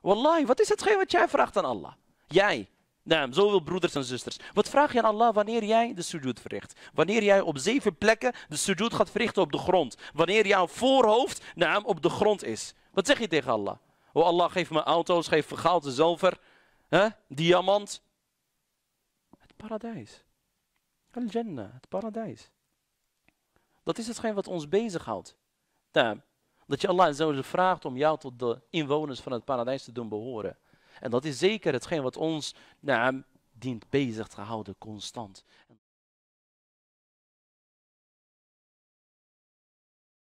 Wallahi, wat is hetgeen wat jij vraagt aan Allah? Jij, naam, zoveel broeders en zusters. Wat vraag je aan Allah wanneer jij de sujud verricht? Wanneer jij op zeven plekken de sujud gaat verrichten op de grond? Wanneer jouw voorhoofd naam op de grond is? Wat zeg je tegen Allah? Oh Allah, geef me auto's, geef me goud en zilver, hè? diamant. Het paradijs. Al-Jannah, het paradijs. Dat is hetgeen wat ons bezighoudt. naam. Dat je Allah zo vraagt om jou tot de inwoners van het paradijs te doen behoren. En dat is zeker hetgeen wat ons naam dient bezig te houden constant.